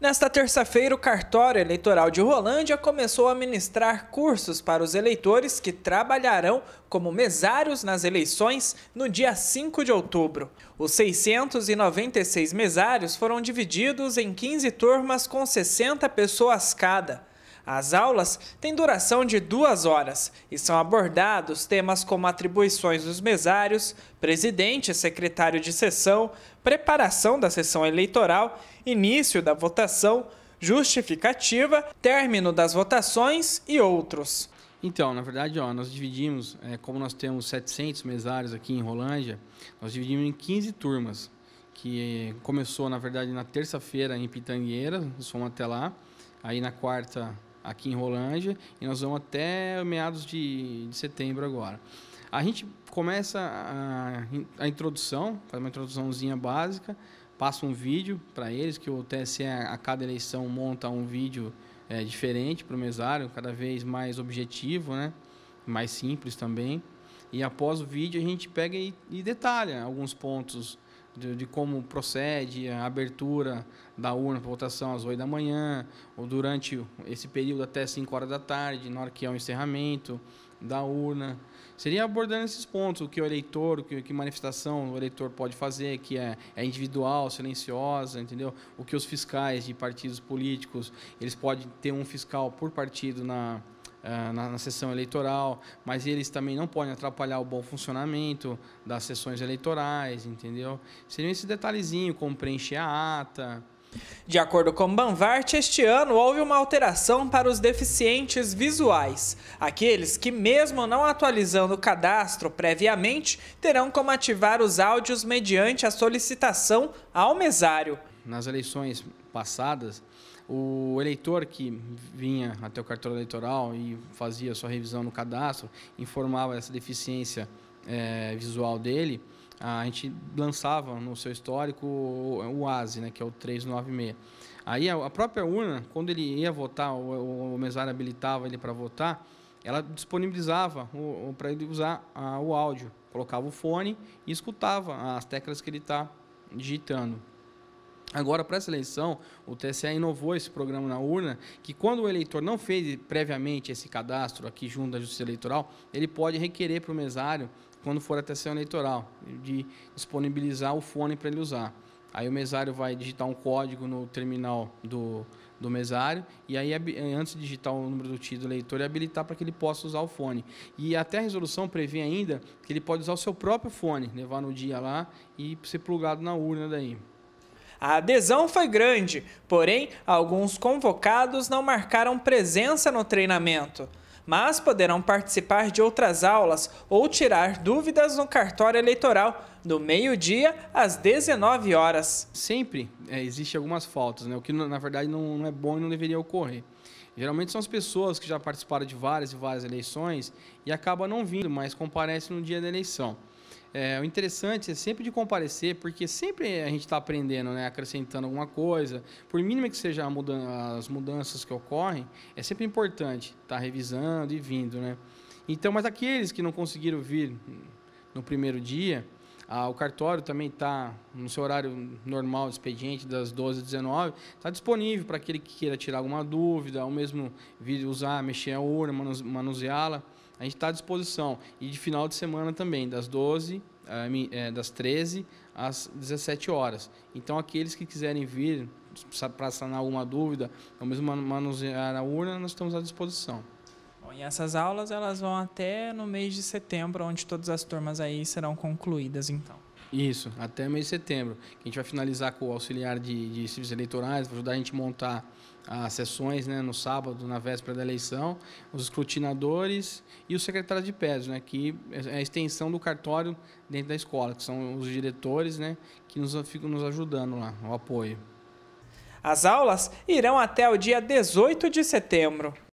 Nesta terça-feira, o cartório eleitoral de Rolândia começou a ministrar cursos para os eleitores que trabalharão como mesários nas eleições no dia 5 de outubro. Os 696 mesários foram divididos em 15 turmas com 60 pessoas cada. As aulas têm duração de duas horas e são abordados temas como atribuições dos mesários, presidente secretário de sessão, preparação da sessão eleitoral, início da votação, justificativa, término das votações e outros. Então, na verdade, ó, nós dividimos, é, como nós temos 700 mesários aqui em Rolândia, nós dividimos em 15 turmas, que é, começou, na verdade, na terça-feira em Pitangueira, nós fomos até lá, aí na quarta aqui em Rolândia e nós vamos até meados de, de setembro agora. A gente começa a, a introdução, faz uma introduçãozinha básica, passa um vídeo para eles, que o TSE a cada eleição monta um vídeo é, diferente para o mesário, cada vez mais objetivo, né? mais simples também. E após o vídeo a gente pega e, e detalha alguns pontos de, de como procede a abertura da urna para votação às 8 da manhã, ou durante esse período até 5 horas da tarde, na hora que é o encerramento da urna. Seria abordando esses pontos, o que o eleitor, o que, que manifestação o eleitor pode fazer, que é, é individual, silenciosa, entendeu? O que os fiscais de partidos políticos, eles podem ter um fiscal por partido na, uh, na, na, sessão eleitoral, mas eles também não podem atrapalhar o bom funcionamento das sessões eleitorais, entendeu? Seriam esse detalhezinho, como preencher a ata. De acordo com Banvart, este ano houve uma alteração para os deficientes visuais, aqueles que, mesmo não atualizando o cadastro previamente, terão como ativar os áudios mediante a solicitação ao mesário. Nas eleições passadas, o eleitor que vinha até o cartório eleitoral e fazia sua revisão no cadastro, informava essa deficiência é, visual dele, a gente lançava no seu histórico o, ASE, né, que é o 396. Aí a, própria urna, quando ele ia votar, o, o mesário habilitava ele para votar, ela disponibilizava para ele usar a, o áudio, colocava o fone e escutava as teclas que ele está digitando. Agora, para essa eleição, o TSE inovou esse programa na urna, que quando o eleitor não fez previamente esse cadastro aqui junto à Justiça Eleitoral, ele pode requerer para o mesário, quando for até sessão eleitoral, de disponibilizar o fone para ele usar. Aí o mesário vai digitar um código no terminal do, do mesário e aí eh, antes de digitar o número do título do eleitor e é habilitar para que ele possa usar o fone. E até a resolução prevê ainda que ele pode usar o seu próprio fone, levar no dia lá e ser plugado na urna daí. A adesão foi grande, porém, alguns convocados não marcaram presença no treinamento. Mas poderão participar de outras aulas ou tirar dúvidas no cartório eleitoral, do meio-dia às 19 horas. Sempre é, existem algumas faltas, né? o que na verdade não, não é bom e não deveria ocorrer. Geralmente são as pessoas que já participaram de várias e várias eleições e acabam não vindo, mas comparecem no dia da eleição. É, o interessante é sempre de comparecer, porque sempre a gente está aprendendo, né? acrescentando alguma coisa. Por mínima que seja mudan as mudanças que ocorrem, é sempre importante estar tá revisando e vindo. Né? Então, mas aqueles que não conseguiram vir no primeiro dia, ah, o cartório também está no seu horário normal de expediente, das 12 às 19, está disponível para aquele que queira tirar alguma dúvida, ou mesmo vir usar, mexer a urna, manuseá-la a gente está à disposição. E de final de semana também, das 12, é, das 13 às 17 horas. Então, aqueles que quiserem vir para sanar alguma dúvida, ou mesmo manusear a urna, nós estamos à disposição. Bom, e essas aulas elas vão até no mês de setembro, onde todas as turmas aí serão concluídas, então. Isso, até mês de setembro. A gente vai finalizar com o auxiliar de, de serviços eleitorais, vai ajudar a gente a montar as sessões né, no sábado, na véspera da eleição, os escrutinadores e o secretário de PES, né, que é, é a extensão do cartório dentro da escola, que são os diretores né, que nos, ficam nos ajudando lá, o apoio. As aulas irão até o dia 18 de setembro.